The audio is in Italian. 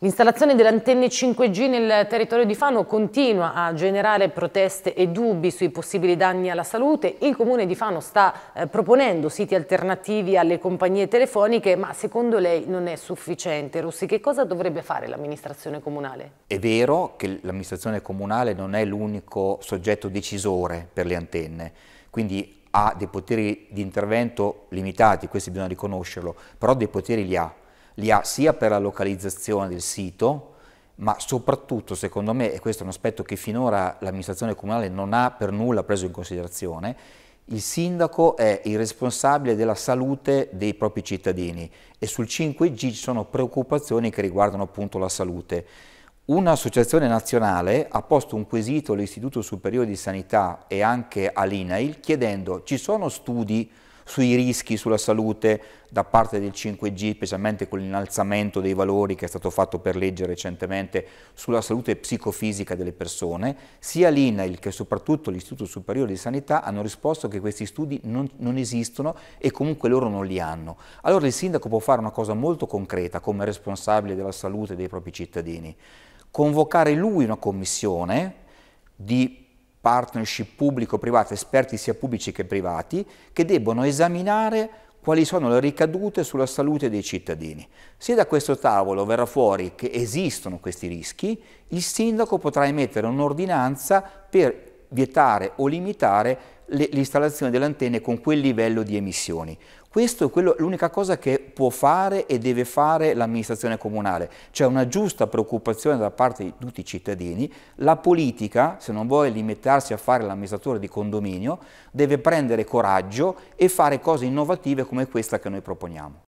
L'installazione delle antenne 5G nel territorio di Fano continua a generare proteste e dubbi sui possibili danni alla salute. Il comune di Fano sta eh, proponendo siti alternativi alle compagnie telefoniche, ma secondo lei non è sufficiente. Rossi, che cosa dovrebbe fare l'amministrazione comunale? È vero che l'amministrazione comunale non è l'unico soggetto decisore per le antenne, quindi ha dei poteri di intervento limitati, questo bisogna riconoscerlo, però dei poteri li ha li ha sia per la localizzazione del sito, ma soprattutto, secondo me, e questo è un aspetto che finora l'amministrazione comunale non ha per nulla preso in considerazione, il sindaco è il responsabile della salute dei propri cittadini e sul 5G ci sono preoccupazioni che riguardano appunto la salute. Un'associazione nazionale ha posto un quesito all'Istituto Superiore di Sanità e anche all'INAIL chiedendo ci sono studi sui rischi sulla salute da parte del 5G, specialmente con l'innalzamento dei valori che è stato fatto per legge recentemente sulla salute psicofisica delle persone, sia l'INAIL che soprattutto l'Istituto Superiore di Sanità hanno risposto che questi studi non, non esistono e comunque loro non li hanno. Allora il sindaco può fare una cosa molto concreta come responsabile della salute dei propri cittadini, convocare lui una commissione di partnership pubblico privato esperti sia pubblici che privati, che debbono esaminare quali sono le ricadute sulla salute dei cittadini. Se da questo tavolo verrà fuori che esistono questi rischi, il sindaco potrà emettere un'ordinanza per vietare o limitare l'installazione delle antenne con quel livello di emissioni. Questo è l'unica cosa che può fare e deve fare l'amministrazione comunale, c'è una giusta preoccupazione da parte di tutti i cittadini, la politica, se non vuole limitarsi a fare l'amministratore di condominio, deve prendere coraggio e fare cose innovative come questa che noi proponiamo.